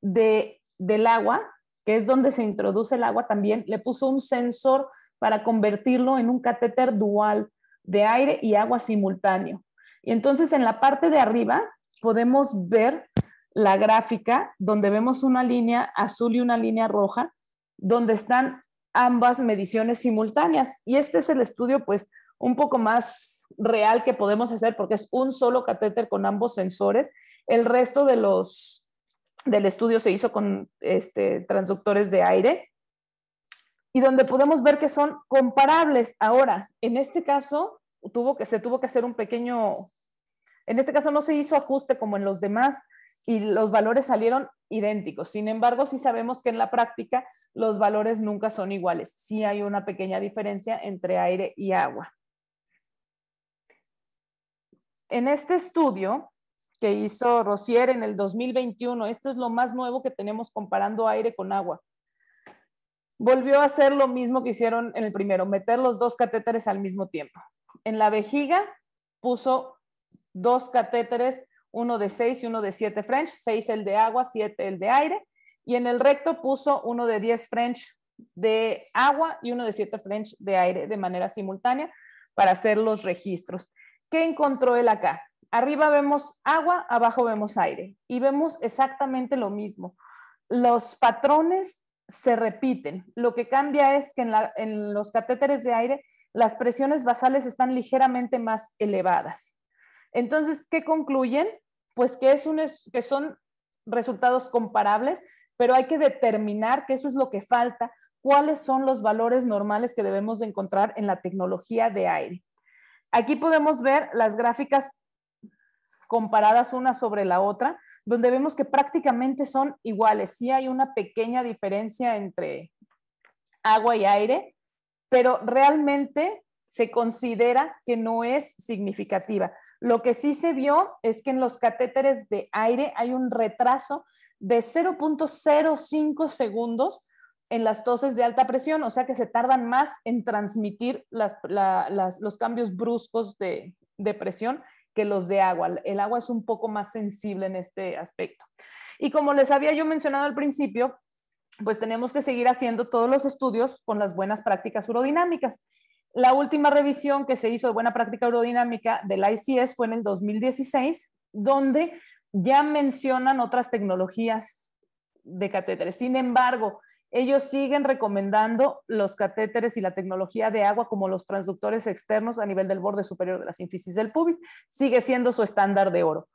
del agua, que es donde se introduce el agua también, le puso un sensor para convertirlo en un catéter dual de aire y agua simultáneo. Y entonces en la parte de arriba podemos ver la gráfica donde vemos una línea azul y una línea roja donde están ambas mediciones simultáneas. Y este es el estudio, pues, un poco más real que podemos hacer porque es un solo catéter con ambos sensores. El resto de los, del estudio se hizo con este, transductores de aire y donde podemos ver que son comparables. Ahora, en este caso, tuvo que, se tuvo que hacer un pequeño, en este caso no se hizo ajuste como en los demás, y los valores salieron idénticos. Sin embargo, sí sabemos que en la práctica los valores nunca son iguales. Sí hay una pequeña diferencia entre aire y agua. En este estudio que hizo Rosier en el 2021, esto es lo más nuevo que tenemos comparando aire con agua. Volvió a hacer lo mismo que hicieron en el primero, meter los dos catéteres al mismo tiempo. En la vejiga puso dos catéteres uno de 6 y uno de 7 French, 6 el de agua, 7 el de aire, y en el recto puso uno de 10 French de agua y uno de 7 French de aire de manera simultánea para hacer los registros. ¿Qué encontró él acá? Arriba vemos agua, abajo vemos aire y vemos exactamente lo mismo. Los patrones se repiten. Lo que cambia es que en, en los catéteres de aire las presiones basales están ligeramente más elevadas. Entonces, ¿qué concluyen? Pues que, son resultados comparables, pero hay que determinar que eso es lo que falta, cuáles son los valores normales que debemos de encontrar en la tecnología de aire. Aquí podemos ver las gráficas comparadas una sobre la otra, donde vemos que prácticamente son iguales. Sí hay una pequeña diferencia entre agua y aire, pero realmente se considera que no es significativa. Lo que sí se vio es que en los catéteres de aire hay un retraso de 0.05 segundos en las toses de alta presión, o sea que se tardan más en transmitir los cambios bruscos de, de presión que los de agua. El agua es un poco más sensible en este aspecto. Y como les había yo mencionado al principio, pues tenemos que seguir haciendo todos los estudios con las buenas prácticas urodinámicas. La última revisión que se hizo de buena práctica aerodinámica del ICS fue en el 2016, donde ya mencionan otras tecnologías de catéteres. Sin embargo, ellos siguen recomendando los catéteres y la tecnología de agua como los transductores externos a nivel del borde superior de la sínfisis del pubis. Sigue siendo su estándar de oro.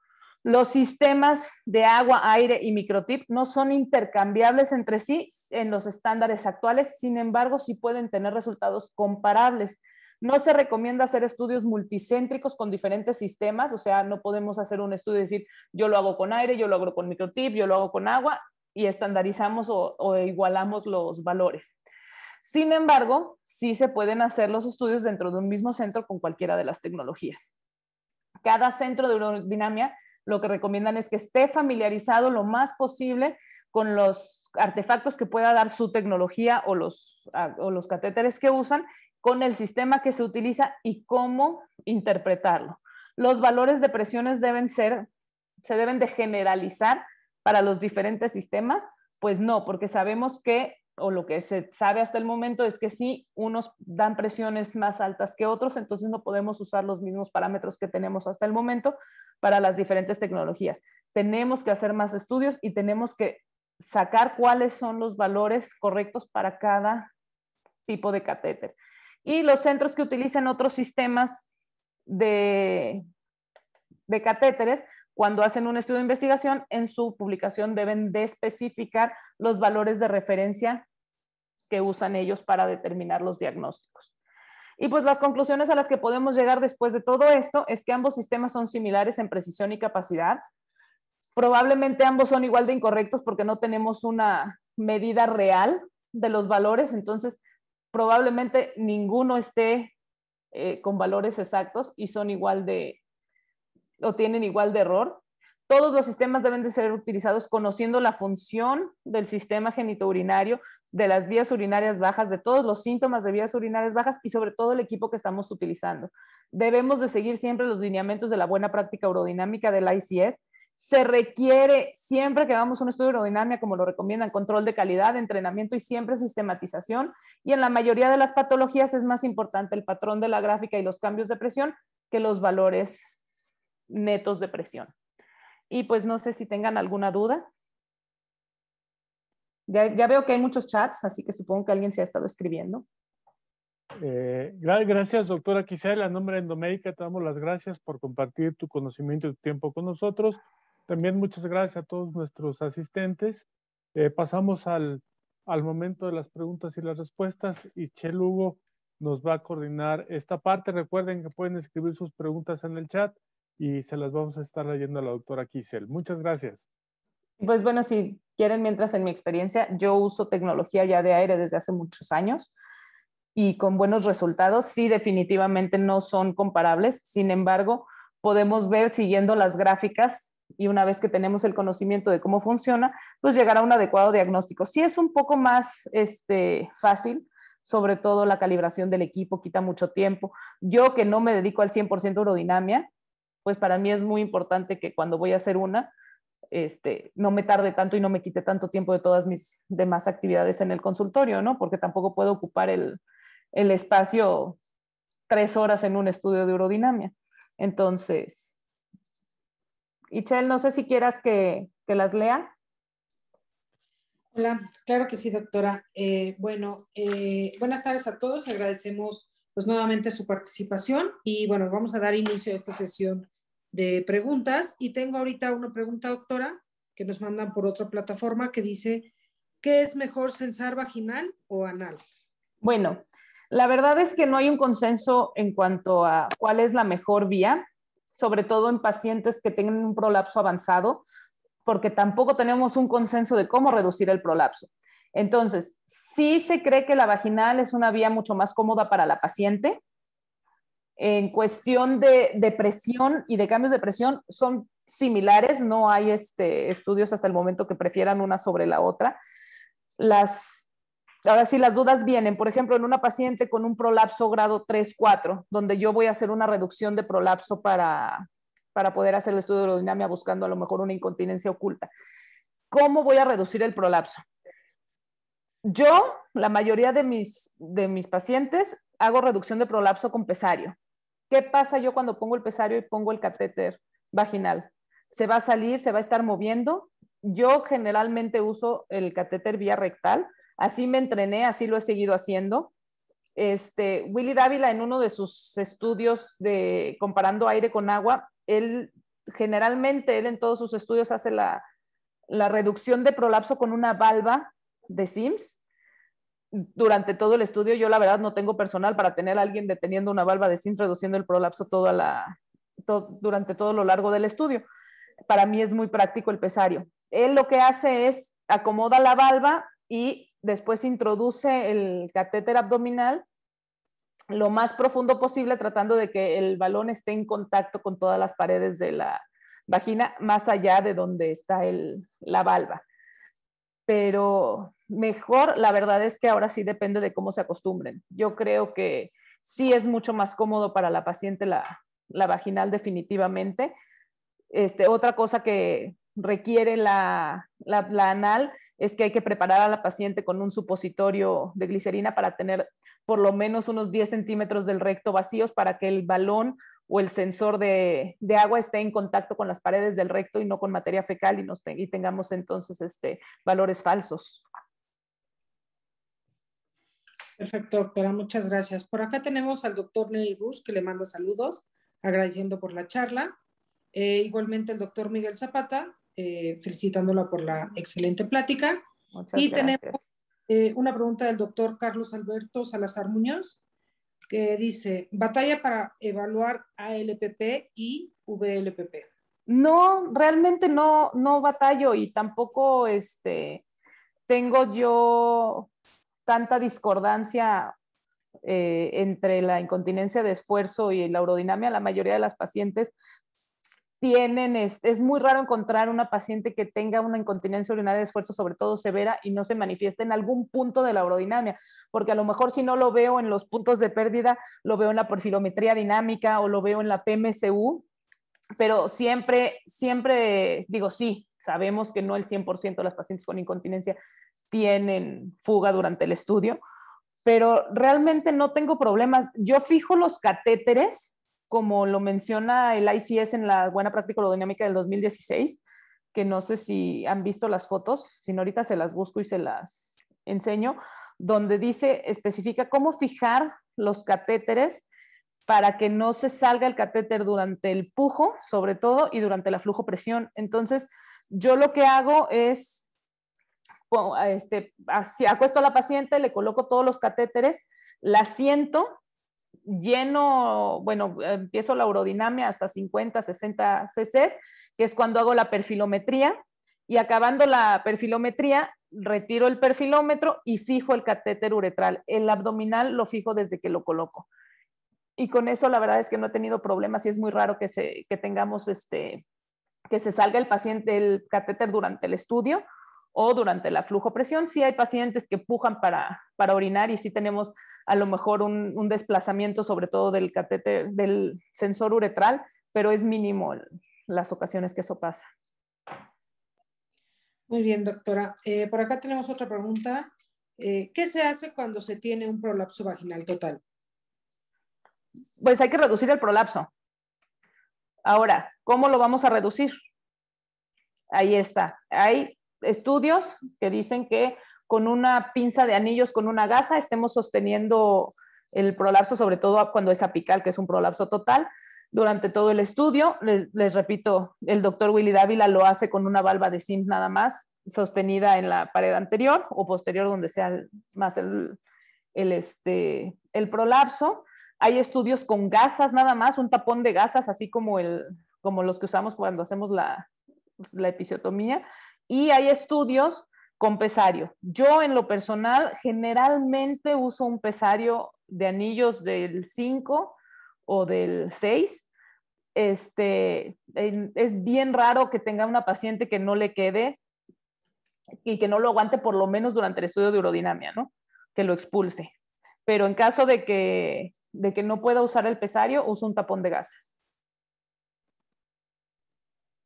Los sistemas de agua, aire y microtip no son intercambiables entre sí en los estándares actuales, sin embargo, sí pueden tener resultados comparables. No se recomienda hacer estudios multicéntricos con diferentes sistemas, o sea, no podemos hacer un estudio y decir, yo lo hago con aire, yo lo hago con microtip, yo lo hago con agua y estandarizamos o, igualamos los valores. Sin embargo, sí se pueden hacer los estudios dentro de un mismo centro con cualquiera de las tecnologías. Cada centro de aerodinamia lo que recomiendan es que esté familiarizado lo más posible con los artefactos que pueda dar su tecnología o los, o los catéteres que usan, con el sistema que se utiliza y cómo interpretarlo. Los valores de presiones deben ser, se deben de generalizar para los diferentes sistemas, pues no, porque sabemos que o lo que se sabe hasta el momento es que sí, unos dan presiones más altas que otros, entonces no podemos usar los mismos parámetros que tenemos hasta el momento para las diferentes tecnologías. Tenemos que hacer más estudios y tenemos que sacar cuáles son los valores correctos para cada tipo de catéter. Y los centros que utilizan otros sistemas de, de catéteres, cuando hacen un estudio de investigación, en su publicación deben de especificar los valores de referencia que usan ellos para determinar los diagnósticos. Y pues las conclusiones a las que podemos llegar después de todo esto es que ambos sistemas son similares en precisión y capacidad. Probablemente ambos son igual de incorrectos porque no tenemos una medida real de los valores, entonces probablemente ninguno esté eh, con valores exactos y son igual de, o tienen igual de error. Todos los sistemas deben de ser utilizados conociendo la función del sistema genitourinario, de las vías urinarias bajas, de todos los síntomas de vías urinarias bajas y sobre todo el equipo que estamos utilizando. Debemos de seguir siempre los lineamientos de la buena práctica urodinámica del ICS. Se requiere siempre que hagamos un estudio de como lo recomiendan, control de calidad, entrenamiento y siempre sistematización. Y en la mayoría de las patologías es más importante el patrón de la gráfica y los cambios de presión que los valores netos de presión. Y pues no sé si tengan alguna duda. Ya, veo que hay muchos chats, así que supongo que alguien se ha estado escribiendo. Eh, gracias, doctora quizá En nombre de Endomédica te damos las gracias por compartir tu conocimiento y tu tiempo con nosotros. También muchas gracias a todos nuestros asistentes. Eh, pasamos al, al, momento de las preguntas y las respuestas y Che Lugo nos va a coordinar esta parte. Recuerden que pueden escribir sus preguntas en el chat y se las vamos a estar leyendo a la doctora Kisel. Muchas gracias. Pues bueno, si quieren, mientras en mi experiencia, yo uso tecnología ya de aire desde hace muchos años y con buenos resultados. Sí, definitivamente no son comparables. Sin embargo, podemos ver siguiendo las gráficas y una vez que tenemos el conocimiento de cómo funciona, pues llegar a un adecuado diagnóstico. Sí es un poco más este, fácil, sobre todo la calibración del equipo quita mucho tiempo. Yo que no me dedico al 100% a urodinamia, pues para mí es muy importante que cuando voy a hacer una, este, no me tarde tanto y no me quite tanto tiempo de todas mis demás actividades en el consultorio, ¿no? Porque tampoco puedo ocupar el, espacio tres horas en un estudio de urodinamia. Entonces, Ichel, no sé si quieras que, las lea. Hola, claro que sí, doctora. Eh, bueno, eh, buenas tardes a todos. Agradecemos pues nuevamente su participación y bueno, vamos a dar inicio a esta sesión de preguntas y tengo ahorita una pregunta, doctora, que nos mandan por otra plataforma que dice, ¿qué es mejor censar vaginal o anal? Bueno, la verdad es que no hay un consenso en cuanto a cuál es la mejor vía, sobre todo en pacientes que tengan un prolapso avanzado, porque tampoco tenemos un consenso de cómo reducir el prolapso. Entonces, sí se cree que la vaginal es una vía mucho más cómoda para la paciente, en cuestión de, depresión presión y de cambios de presión son similares, no hay este, estudios hasta el momento que prefieran una sobre la otra. Las, ahora sí, las dudas vienen, por ejemplo, en una paciente con un prolapso grado 3-4, donde yo voy a hacer una reducción de prolapso para, poder hacer el estudio de aerodinámica buscando a lo mejor una incontinencia oculta. ¿Cómo voy a reducir el prolapso? Yo, la mayoría de mis, de mis pacientes, hago reducción de prolapso con pesario. ¿Qué pasa yo cuando pongo el pesario y pongo el catéter vaginal? Se va a salir, se va a estar moviendo. Yo generalmente uso el catéter vía rectal. Así me entrené, así lo he seguido haciendo. Este, Willy Dávila en uno de sus estudios de comparando aire con agua, él generalmente, él en todos sus estudios hace la, la reducción de prolapso con una valva de SIMS durante todo el estudio yo la verdad no tengo personal para tener alguien deteniendo una valva de zinc, reduciendo el prolapso toda la, durante todo lo largo del estudio. Para mí es muy práctico el pesario. Él lo que hace es acomoda la valva y después introduce el catéter abdominal lo más profundo posible tratando de que el balón esté en contacto con todas las paredes de la vagina más allá de donde está la valva pero mejor, la verdad es que ahora sí depende de cómo se acostumbren. Yo creo que sí es mucho más cómodo para la paciente la, vaginal definitivamente. Este, otra cosa que requiere la, la, anal es que hay que preparar a la paciente con un supositorio de glicerina para tener por lo menos unos 10 centímetros del recto vacíos para que el balón o el sensor de, de, agua esté en contacto con las paredes del recto y no con materia fecal y, tengamos entonces este, valores falsos. Perfecto, doctora, muchas gracias. Por acá tenemos al doctor Ney Rush, que le manda saludos, agradeciendo por la charla. Eh, igualmente el doctor Miguel Zapata, eh, felicitándola por la excelente plática. Muchas y tenemos eh, una pregunta del doctor Carlos Alberto Salazar Muñoz, que dice, batalla para evaluar ALPP y VLPP. No, realmente no, no batallo y tampoco este, tengo yo tanta discordancia eh, entre la incontinencia de esfuerzo y la urodinamia. La mayoría de las pacientes es, muy raro encontrar una paciente que tenga una incontinencia urinaria de esfuerzo, sobre todo severa, y no se manifieste en algún punto de la urodinamia, porque a lo mejor si no lo veo en los puntos de pérdida, lo veo en la porfilometría dinámica o lo veo en la PMSU, pero siempre, siempre digo sí, sabemos que no el 100% de las pacientes con incontinencia tienen fuga durante el estudio, pero realmente no tengo problemas. Yo fijo los catéteres como lo menciona el ICS en la Buena Práctica Aerodinámica del 2016, que no sé si han visto las fotos, sino ahorita se las busco y se las enseño, donde dice, especifica cómo fijar los catéteres para que no se salga el catéter durante el pujo, sobre todo, y durante la flujo-presión. Entonces, yo lo que hago es, este, acuesto a la paciente, le coloco todos los catéteres, la siento lleno, bueno, empiezo la urodinamia hasta 50, 60 cc, que es cuando hago la perfilometría, y acabando la perfilometría, retiro el perfilómetro y fijo el catéter uretral. El abdominal lo fijo desde que lo coloco. Y con eso la verdad es que no he tenido problemas y es muy raro que, se, que tengamos este, que se salga el paciente el catéter durante el estudio o durante la flujo-presión. Sí hay pacientes que pujan para, para orinar y sí tenemos a lo mejor un, un desplazamiento, sobre todo del catéter, del sensor uretral, pero es mínimo las ocasiones que eso pasa. Muy bien, doctora. Eh, por acá tenemos otra pregunta. Eh, ¿Qué se hace cuando se tiene un prolapso vaginal total? Pues hay que reducir el prolapso. Ahora, ¿cómo lo vamos a reducir? Ahí está. ahí estudios que dicen que con una pinza de anillos, con una gasa, estemos sosteniendo el prolapso, sobre todo cuando es apical, que es un prolapso total, durante todo el estudio. Les, repito, el doctor Willy Dávila lo hace con una valva de Sims nada más, sostenida en la pared anterior o posterior, donde sea más el, el, este, prolapso. Hay estudios con gasas nada más, un tapón de gasas, así como, el, como los que usamos cuando hacemos la, la episiotomía, y hay estudios con pesario. Yo en lo personal generalmente uso un pesario de anillos del 5 o del 6. Este, es bien raro que tenga una paciente que no le quede y que no lo aguante por lo menos durante el estudio de urodinamia, ¿no? Que lo expulse. Pero en caso de que, de que no pueda usar el pesario, uso un tapón de gases.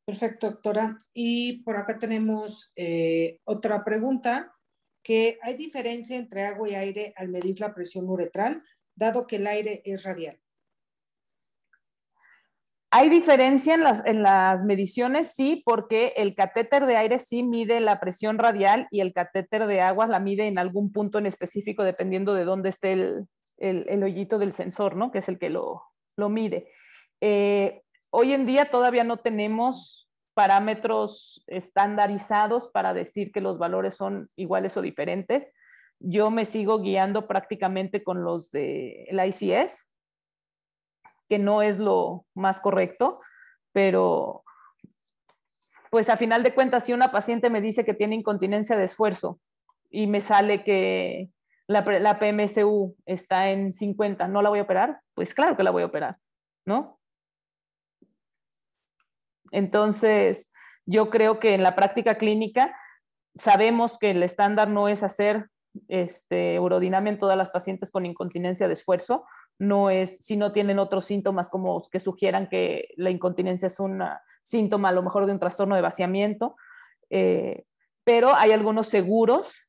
Perfecto, doctora. Y por acá tenemos eh, otra pregunta, que ¿hay diferencia entre agua y aire al medir la presión uretral, dado que el aire es radial? Hay diferencia en las, mediciones, sí, porque el catéter de aire sí mide la presión radial y el catéter de agua la mide en algún punto en específico, dependiendo de dónde esté el, el, hoyito del sensor, ¿no? Que es el que lo, lo mide. Eh, hoy en día todavía no tenemos parámetros estandarizados para decir que los valores son iguales o diferentes. Yo me sigo guiando prácticamente con los de la ICS, que no es lo más correcto, pero pues a final de cuentas, si una paciente me dice que tiene incontinencia de esfuerzo y me sale que la, la PMSU está en 50, ¿no la voy a operar? Pues claro que la voy a operar, ¿no? Entonces, yo creo que en la práctica clínica sabemos que el estándar no es hacer este, urodinamia en todas las pacientes con incontinencia de esfuerzo, no es si no tienen otros síntomas como que sugieran que la incontinencia es un síntoma a lo mejor de un trastorno de vaciamiento, eh, pero hay algunos seguros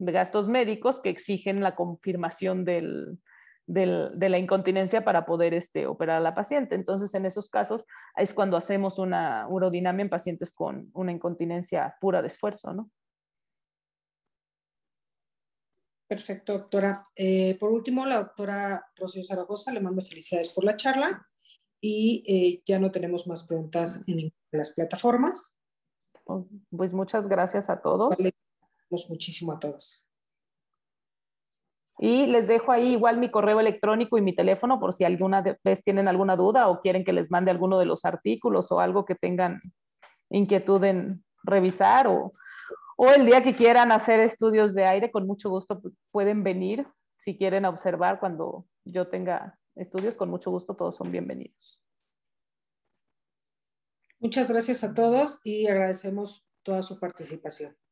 de gastos médicos que exigen la confirmación del, de la incontinencia para poder este, operar a la paciente. Entonces, en esos casos es cuando hacemos una urodinamia en pacientes con una incontinencia pura de esfuerzo, ¿no? Perfecto, doctora. Eh, por último, la doctora Rocío Zaragoza le mando felicidades por la charla y eh, ya no tenemos más preguntas en las plataformas. Oh, pues muchas gracias a todos. los pues muchísimo a todos. Y les dejo ahí igual mi correo electrónico y mi teléfono por si alguna vez tienen alguna duda o quieren que les mande alguno de los artículos o algo que tengan inquietud en revisar o, o el día que quieran hacer estudios de aire, con mucho gusto pueden venir si quieren observar cuando yo tenga estudios, con mucho gusto todos son bienvenidos. Muchas gracias a todos y agradecemos toda su participación.